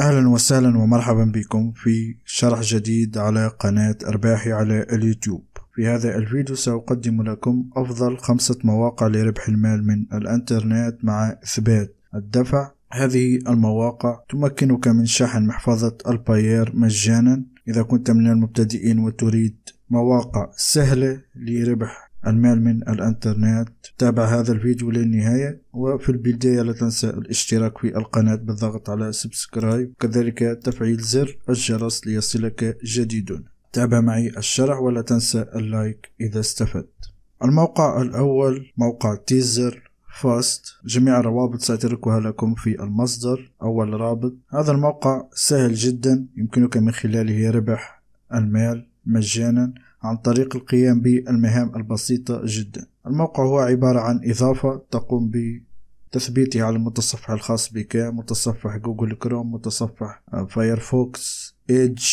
أهلا وسهلا ومرحبا بكم في شرح جديد على قناة أرباحي على اليوتيوب في هذا الفيديو سأقدم لكم أفضل خمسة مواقع لربح المال من الإنترنت مع إثبات الدفع هذه المواقع تمكنك من شحن محفظة الباير مجانا إذا كنت من المبتدئين وتريد مواقع سهلة لربح المال من الانترنت تابع هذا الفيديو للنهاية وفي البداية لا تنسى الاشتراك في القناة بالضغط على سبسكرايب وكذلك تفعيل زر الجرس ليصلك جديد تابع معي الشرح ولا تنسى اللايك إذا استفدت الموقع الأول موقع تيزر فاست جميع الروابط سأتركها لكم في المصدر أول رابط هذا الموقع سهل جدا يمكنك من خلاله ربح المال مجانا عن طريق القيام بالمهام البسيطة جدا الموقع هو عبارة عن إضافة تقوم بتثبيتها على المتصفح الخاص بك متصفح جوجل كروم متصفح آه، فايرفوكس إيدج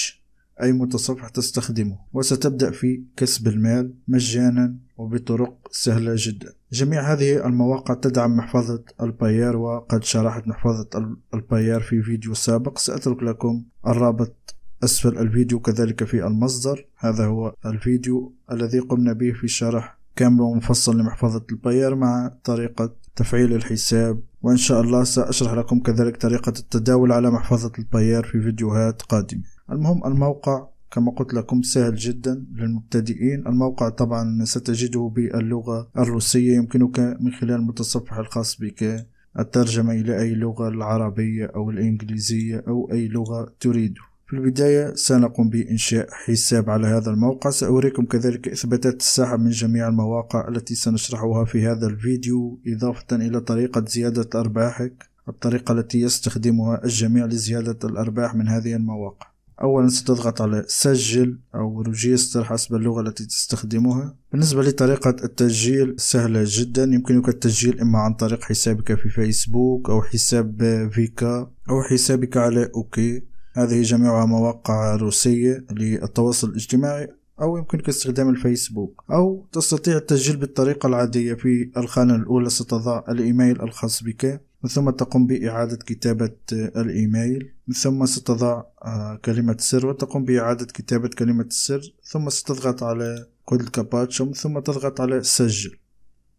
أي متصفح تستخدمه وستبدأ في كسب المال مجانا وبطرق سهلة جدا جميع هذه المواقع تدعم محفظة الباير وقد شرحت محفظة الباير في فيديو سابق سأترك لكم الرابط أسفل الفيديو كذلك في المصدر هذا هو الفيديو الذي قمنا به في شرح كامل ومفصل لمحفظة الباير مع طريقة تفعيل الحساب وإن شاء الله سأشرح لكم كذلك طريقة التداول على محفظة الباير في فيديوهات قادمة المهم الموقع كما قلت لكم سهل جدا للمبتدئين الموقع طبعا ستجده باللغة الروسية يمكنك من خلال المتصفح الخاص بك الترجمة إلى أي لغة العربية أو الإنجليزية أو أي لغة تريد في البداية سنقوم بإنشاء حساب على هذا الموقع سأريكم كذلك إثباتات السحب من جميع المواقع التي سنشرحها في هذا الفيديو إضافة إلى طريقة زيادة أرباحك الطريقة التي يستخدمها الجميع لزيادة الأرباح من هذه المواقع أولا ستضغط على سجل أو روجيستر حسب اللغة التي تستخدمها بالنسبة لطريقة التسجيل سهلة جدا يمكنك التسجيل إما عن طريق حسابك في فيسبوك أو حساب فيكا أو حسابك على أوكي هذه جميعها مواقع روسية للتواصل الاجتماعي أو يمكنك استخدام الفيسبوك أو تستطيع التسجيل بالطريقة العادية في الخانة الأولى ستضع الإيميل الخاص بك من ثم تقوم بإعادة كتابة الإيميل من ثم ستضع آه، كلمة سر وتقوم بإعادة كتابة كلمة السر ثم ستضغط على كود الكاباتشو ثم تضغط على سجل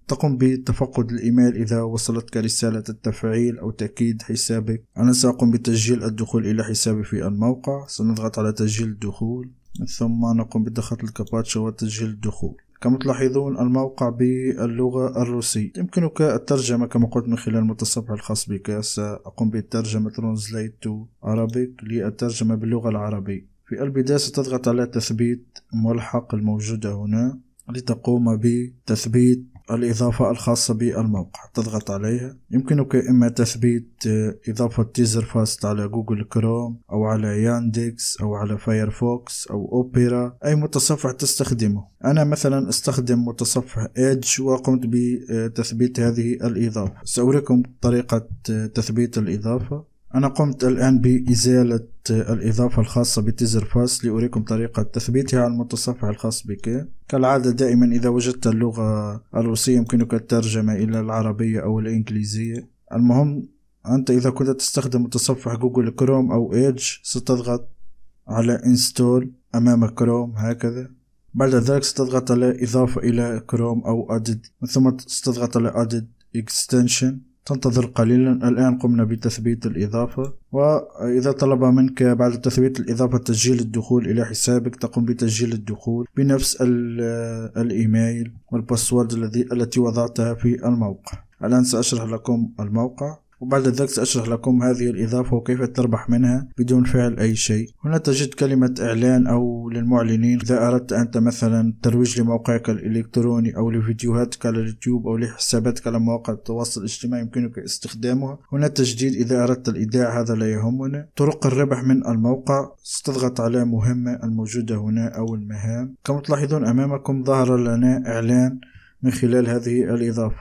تقم بتفقد الإيميل إذا وصلتك رسالة التفعيل أو تأكيد حسابك أنا سأقوم بتسجيل الدخول إلى حسابي في الموقع سنضغط على تسجيل الدخول ثم نقوم بضغط الكاباتشا وتسجيل الدخول كما تلاحظون الموقع باللغة الروسية يمكنك الترجمة كما قلت من خلال المتصفح الخاص بك سأقوم بترجمة translate to Arabic للترجمة باللغة العربية في البداية ستضغط على تثبيت ملحق الموجودة هنا لتقوم بتثبيت الإضافة الخاصة بالموقع تضغط عليها يمكنك إما تثبيت آه، إضافة تيزرفاست على جوجل كروم أو على ياندكس أو على فايرفوكس أو أوبرا أي متصفح تستخدمه أنا مثلا استخدم متصفح إيدج وقمت بتثبيت هذه الإضافة سأريكم طريقة آه، تثبيت الإضافة أنا قمت الآن بإزالة الإضافة الخاصة بتيزر باس لأريكم طريقة تثبيتها على المتصفح الخاص بك كالعادة دائما إذا وجدت اللغة الروسية يمكنك الترجمة إلى العربية أو الإنجليزية المهم أنت إذا كنت تستخدم متصفح جوجل كروم أو إيدج ستضغط على انستول أمام كروم هكذا بعد ذلك ستضغط على إضافة إلى كروم أو أدد ثم ستضغط على أدد إكستنشن تنتظر قليلا الآن قمنا بتثبيت الإضافة وإذا طلب منك بعد تثبيت الإضافة تسجيل الدخول إلى حسابك تقوم بتسجيل الدخول بنفس الإيميل والباسورد التي وضعتها في الموقع الآن سأشرح لكم الموقع وبعد ذلك سأشرح لكم هذه الإضافة وكيف تربح منها بدون فعل أي شيء هنا تجد كلمة إعلان أو للمعلنين إذا أردت أنت مثلا ترويج لموقعك الإلكتروني أو لفيديوهاتك على اليوتيوب أو لحساباتك على مواقع التواصل الاجتماعي يمكنك استخدامها هنا تجديد إذا أردت الإيداع هذا لا يهمنا طرق الربح من الموقع ستضغط على مهمة الموجودة هنا أو المهام كما تلاحظون أمامكم ظهر لنا إعلان من خلال هذه الإضافة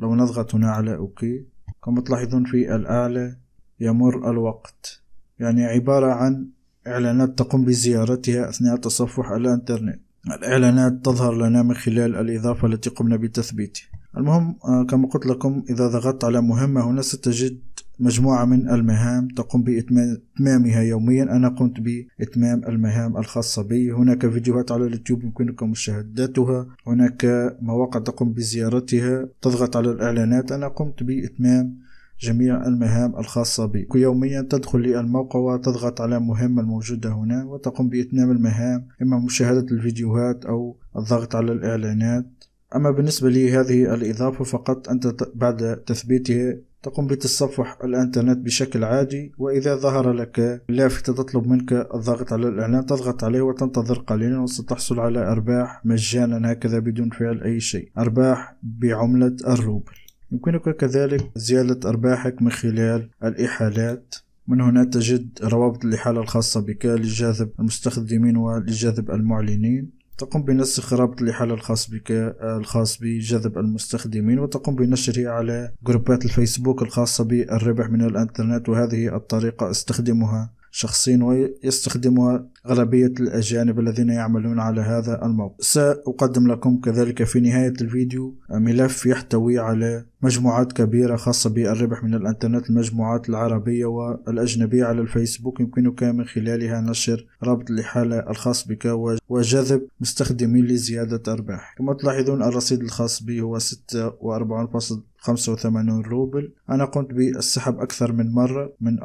لو نضغط هنا على أوكي كما تلاحظون في الآلة يمر الوقت يعني عبارة عن إعلانات تقوم بزيارتها أثناء تصفح الإنترنت الإعلانات تظهر لنا من خلال الإضافة التي قمنا بتثبيتها المهم آه، كما قلت لكم إذا ضغطت على مهمة هنا ستجد مجموعة من المهام تقوم بإتمامها يوميا أنا قمت بإتمام المهام الخاصة بي هناك فيديوهات على اليوتيوب يمكنكم مشاهدتها هناك مواقع تقوم بزيارتها تضغط على الإعلانات أنا قمت بإتمام جميع المهام الخاصة بي يوميا تدخل للموقع وتضغط على مهمة الموجودة هنا وتقوم بإتمام المهام إما مشاهدة الفيديوهات أو الضغط على الإعلانات أما بالنسبة لهذه الإضافة فقط أنت بعد تثبيتها تقوم بتصفح الانترنت بشكل عادي وإذا ظهر لك لافتة تطلب منك الضغط على الإعلان تضغط عليه وتنتظر قليلا وستحصل على أرباح مجانا هكذا بدون فعل أي شيء أرباح بعملة الروبل يمكنك كذلك زيادة أرباحك من خلال الإحالات من هنا تجد روابط الإحالة الخاصة بك لجذب المستخدمين ولجذب المعلنين تقوم بنسخ رابط لحل الخاص بك آه، الخاص بجذب المستخدمين وتقوم بنشره على جروبات الفيسبوك الخاصة بالربح من الإنترنت وهذه الطريقة استخدمها شخصين ويستخدمها أغلبية الأجانب الذين يعملون على هذا الموقع سأقدم لكم كذلك في نهاية الفيديو ملف يحتوي على مجموعات كبيرة خاصة بالربح من الإنترنت المجموعات العربية والأجنبية على الفيسبوك يمكنك من خلالها نشر رابط الإحالة الخاص بك وجذب مستخدمين لزيادة أرباح كما تلاحظون الرصيد الخاص بي هو 46.5 85 روبل أنا قمت بالسحب أكثر من مرة من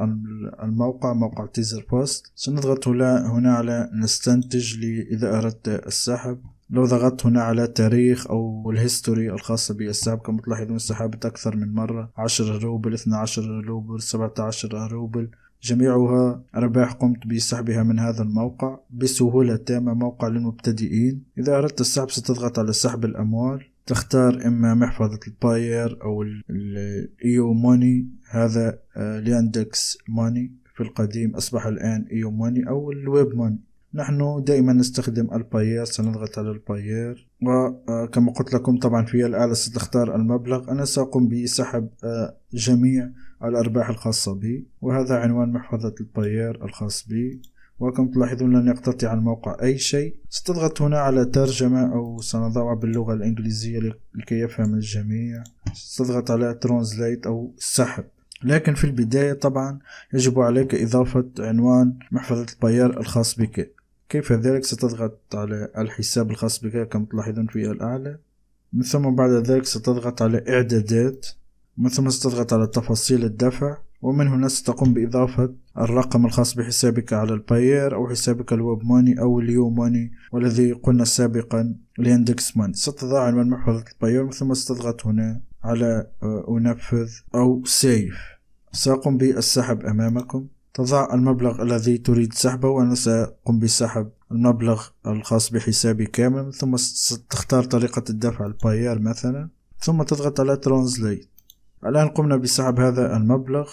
الموقع موقع تيزر بوست سنضغط هنا على نستنتج لي إذا أردت السحب لو ضغطت هنا على تاريخ أو الهيستوري الخاصة بالسحب كما تلاحظون سحبت أكثر من مرة 10 روبل 12 روبل 17 روبل جميعها أرباح قمت بسحبها من هذا الموقع بسهولة تامة موقع للمبتدئين إذا أردت السحب ستضغط على سحب الأموال تختار اما محفظة الباير او الايو موني هذا آه، لاندكس موني في القديم اصبح الان ايو موني او الويب موني نحن دائما نستخدم الباير سنضغط على الباير وكما آه، قلت لكم طبعا في الآلة ستختار المبلغ أنا سأقوم بسحب آه، جميع الأرباح الخاصة بي وهذا عنوان محفظة الباير الخاص بي وكم تلاحظون لن يقتطع الموقع أي شيء ستضغط هنا على ترجمة أو سنضع باللغة الإنجليزية لكي يفهم الجميع ستضغط على ترانزليت أو سحب لكن في البداية طبعا يجب عليك إضافة عنوان محفظة البيار الخاص بك كيف ذلك ستضغط على الحساب الخاص بك كما تلاحظون في الأعلى من ثم بعد ذلك ستضغط على إعدادات من ثم ستضغط على تفاصيل الدفع ومن هنا ستقوم بإضافة الرقم الخاص بحسابك على الباير أو حسابك الويب ماني أو اليو ماني والذي قلنا سابقا لاندكس ماني ستضع من محفظة الباير ثم ستضغط هنا على آه، أنفذ أو سيف سأقوم بالسحب أمامكم تضع المبلغ الذي تريد سحبه وأنا سأقوم بسحب المبلغ الخاص بحسابي كامل ثم ستختار طريقة الدفع الباير مثلا ثم تضغط على ترانزليت الآن قمنا بسحب هذا المبلغ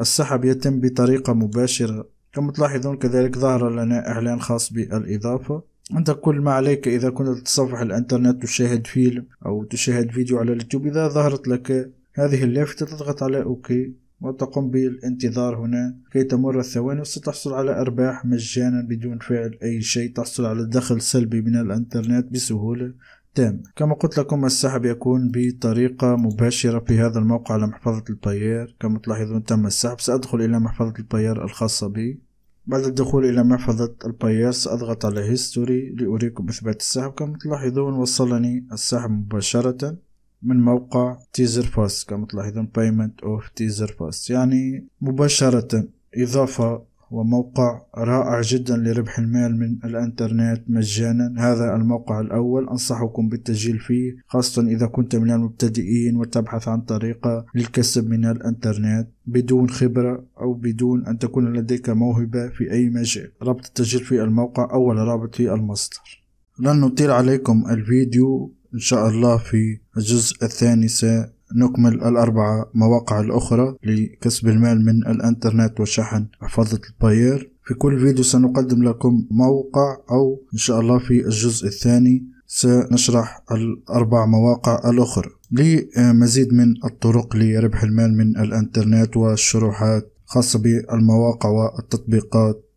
السحب يتم بطريقة مباشرة كما تلاحظون كذلك ظهر لنا إعلان خاص بالإضافة أنت كل ما عليك إذا كنت تتصفح الإنترنت تشاهد فيلم أو تشاهد فيديو على اليوتيوب إذا ظهرت لك هذه اللافتة تضغط على أوكي وتقوم بالانتظار هنا كي تمر الثواني وستحصل على أرباح مجانا بدون فعل أي شيء تحصل على دخل سلبي من الإنترنت بسهولة تام كما قلت لكم السحب يكون بطريقة مباشرة في هذا الموقع على محفظة البيار كما تلاحظون تم السحب سأدخل إلى محفظة البيار الخاصة بي بعد الدخول إلى محفظة البيار سأضغط على هيستوري لأريكم إثبات السحب كما تلاحظون وصلني السحب مباشرة من موقع تيزر فاست كما تلاحظون payment of تيزر فاست يعني مباشرة إضافة وموقع رائع جدا لربح المال من الانترنت مجانا هذا الموقع الاول انصحكم بالتسجيل فيه خاصة اذا كنت من المبتدئين وتبحث عن طريقة للكسب من الانترنت بدون خبرة أو بدون أن تكون لديك موهبة في أي مجال رابط التسجيل في الموقع أول رابط في المصدر لن نطيل عليكم الفيديو إن شاء الله في الجزء الثاني سأ نكمل الأربعة مواقع الأخرى لكسب المال من الإنترنت وشحن محفظة الباير في كل فيديو سنقدم لكم موقع أو إن شاء الله في الجزء الثاني سنشرح الأربع مواقع الأخرى لمزيد من الطرق لربح المال من الإنترنت والشروحات خاصة بالمواقع والتطبيقات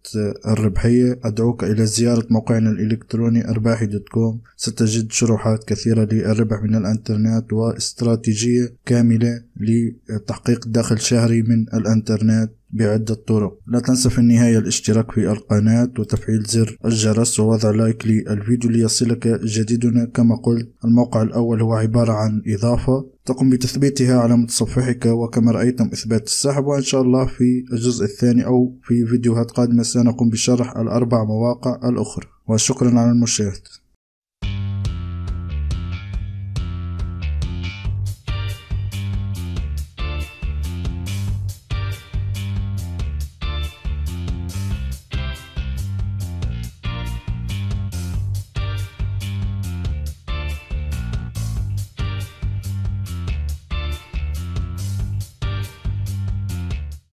الربحية أدعوك إلى زيارة موقعنا الإلكتروني أرباحي دوت كوم ستجد شروحات كثيرة للربح من الإنترنت واستراتيجية كاملة لتحقيق دخل شهري من الإنترنت بعدة طرق لا تنسى في النهاية الاشتراك في القناة وتفعيل زر الجرس ووضع لايك للفيديو ليصلك جديدنا كما قلت الموقع الأول هو عبارة عن إضافة تقوم بتثبيتها على متصفحك وكما رأيتم إثبات السحب وإن شاء الله في الجزء الثاني أو في فيديوهات قادمة سنقوم بشرح الأربع مواقع الأخرى وشكرا على المشاهدة